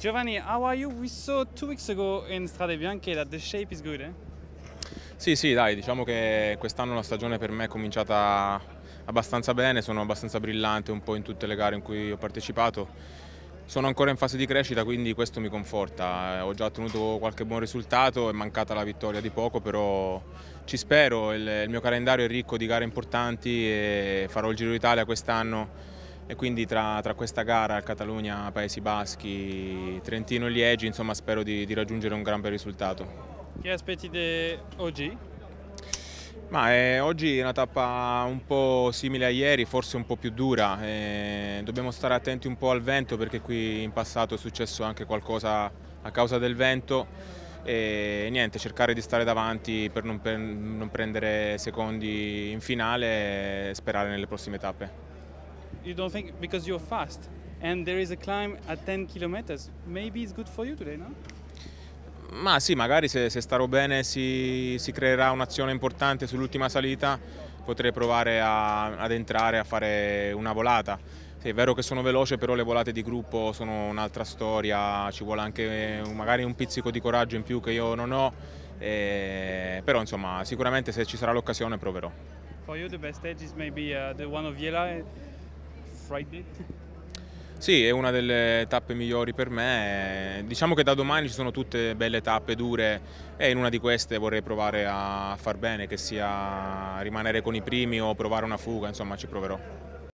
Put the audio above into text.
Giovanni, how are you? We saw two weeks ago in Strade Bianche that the shape is good, eh? Sì, sì, dai, diciamo che quest'anno la stagione per me è cominciata abbastanza bene, sono abbastanza brillante un po' in tutte le gare in cui ho partecipato. Sono ancora in fase di crescita, quindi questo mi conforta. Eh, ho già ottenuto qualche buon risultato, è mancata la vittoria di poco, però ci spero. Il, il mio calendario è ricco di gare importanti e farò il Giro d'Italia quest'anno e quindi tra, tra questa gara, Catalogna, Paesi Baschi, Trentino e Liegi, insomma spero di, di raggiungere un gran bel risultato. Che aspetti di oggi? Ma, eh, oggi è una tappa un po' simile a ieri, forse un po' più dura. Eh, dobbiamo stare attenti un po' al vento perché qui in passato è successo anche qualcosa a causa del vento e niente, cercare di stare davanti per non, per non prendere secondi in finale e sperare nelle prossime tappe you don't think because you're fast and there is a climb at 10 km maybe it's good for you today, no? Ma sì, magari se, se starò bene si, si creerà un'azione importante sull'ultima salita, potrei provare a, ad entrare a fare una volata. Sì, è vero che sono veloce, però le volate di gruppo sono un'altra storia, ci vuole anche eh, magari un pizzico di coraggio in più che io non ho, eh, però insomma sicuramente se ci sarà l'occasione proverò. Per te the migliore stage è forse uh, di Jela Friday? Sì, è una delle tappe migliori per me. Diciamo che da domani ci sono tutte belle tappe dure e in una di queste vorrei provare a far bene, che sia rimanere con i primi o provare una fuga, insomma ci proverò.